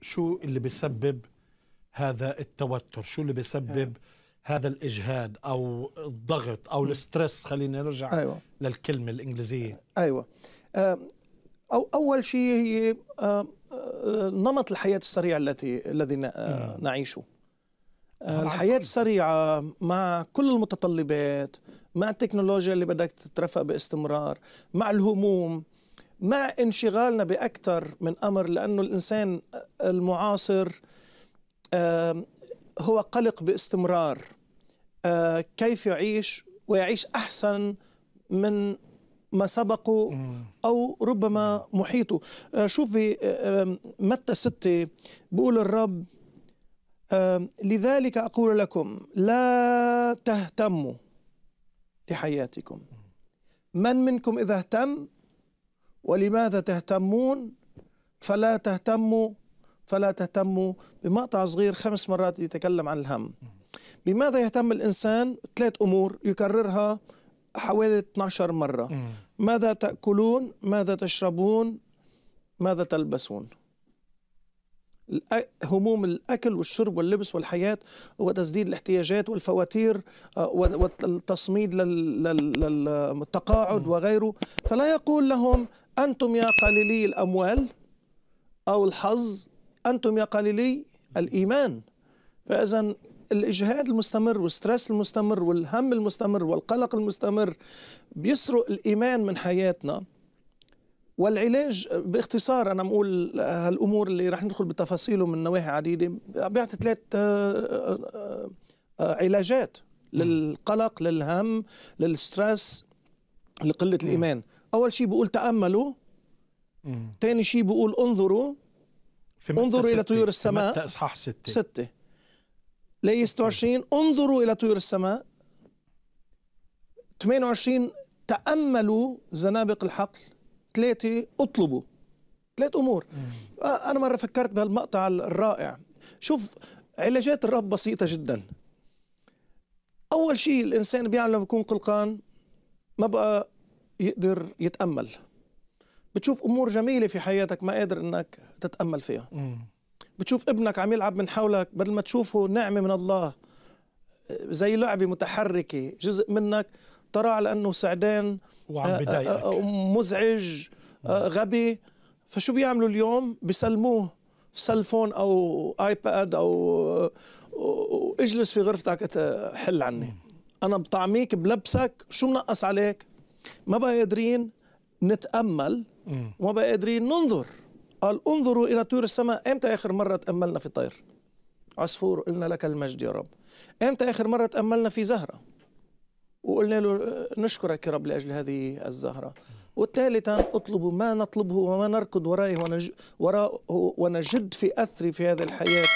شو اللي بيسبب هذا التوتر شو اللي بيسبب أيوة. هذا الاجهاد او الضغط او الاسترس خلينا نرجع أيوة. للكلمه الانجليزيه ايوه آه، أو اول شيء هي آه، آه، نمط الحياه السريع التي الذي نعيشه الحياة طيب؟ السريعة مع كل المتطلبات مع التكنولوجيا اللي بدك تترفق باستمرار مع الهموم مع انشغالنا بأكثر من أمر لأنه الإنسان المعاصر هو قلق باستمرار كيف يعيش ويعيش أحسن من ما سبقه أو ربما محيطه شوفي متى ستة بقول الرب لذلك أقول لكم لا تهتموا لحياتكم من منكم إذا اهتم ولماذا تهتمون فلا تهتموا فلا تهتموا بمقطع صغير خمس مرات يتكلم عن الهم بماذا يهتم الإنسان ثلاث أمور يكررها حوالي 12 مرة ماذا تأكلون ماذا تشربون ماذا تلبسون هموم الأكل والشرب واللبس والحياة وتسديد الاحتياجات والفواتير آه، والتصميد للتقاعد وغيره فلا يقول لهم أنتم يا قليلي الأموال أو الحظ أنتم يا قليلي الإيمان فإذا الإجهاد المستمر والستريس المستمر والهم المستمر والقلق المستمر بيسرق الإيمان من حياتنا والعلاج باختصار انا أقول هالامور اللي رح ندخل بتفاصيله من نواحي عديده بيعطي ثلاث آه، آه، آه، علاجات للقلق للهم للستريس لقله الايمان اول شيء بقول تاملوا ثاني شيء بقول انظروا في انظروا الى طيور السماء اصحاح ستة ستة لي 26 انظروا الى طيور السماء 28 تاملوا زنابق الحقل ثلاثة اطلبوا ثلاث امور مم. آه، انا مره فكرت بهالمقطع الرائع شوف علاجات الرب بسيطه جدا اول شيء الانسان بيعلم يكون قلقان ما بقى يقدر يتامل بتشوف امور جميله في حياتك ما قادر انك تتامل فيها مم. بتشوف ابنك عم يلعب من حولك بدل ما تشوفه نعمه من الله زي لعبه متحركه جزء منك ترى على انه سعدان وعم آه، آه، آه، مزعج غبي فشو بيعملوا اليوم بيسلموه سلفون او ايباد او اجلس في غرفتك حل عني انا بطعميك بلبسك شو منقص عليك ما بقى قادرين نتامل وما بقى قادرين ننظر قال انظروا الى طيور السماء امتى اخر مره تاملنا في طير عصفور قلنا لك المجد يا رب امتى اخر مره تاملنا في زهره وقلنا له نشكرك يا رب لاجل هذه الزهره وثالثا اطلبوا ما نطلبه وما نركض ورائه ونج... وراءه ونجد في اثري في هذه الحياه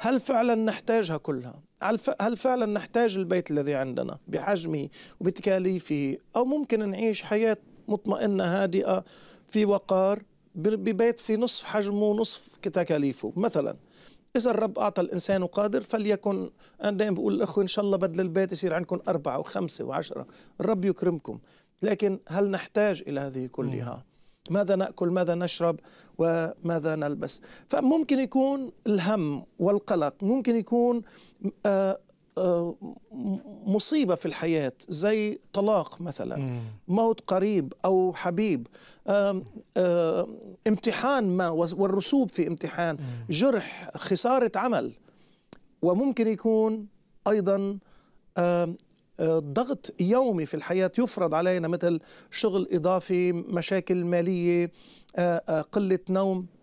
هل فعلا نحتاجها كلها؟ هل فعلا نحتاج البيت الذي عندنا بحجمه وبتكاليفه أو ممكن نعيش حياة مطمئنة هادئة في وقار ببيت في نصف حجمه ونصف تكاليفه مثلا إذا الرب أعطى الإنسان وقادر فليكن أنا دائما بقول الأخوة إن شاء الله بدل البيت يصير عندكم أربعة وخمسة وعشرة الرب يكرمكم لكن هل نحتاج إلى هذه كلها؟ ماذا ناكل ماذا نشرب وماذا نلبس فممكن يكون الهم والقلق ممكن يكون آه، آه، مصيبه في الحياه زي طلاق مثلا موت قريب او حبيب امتحان ما والرسوب في امتحان جرح خساره عمل وممكن يكون ايضا ضغط يومي في الحياة يفرض علينا مثل شغل إضافي مشاكل مالية آه، آه، قلة نوم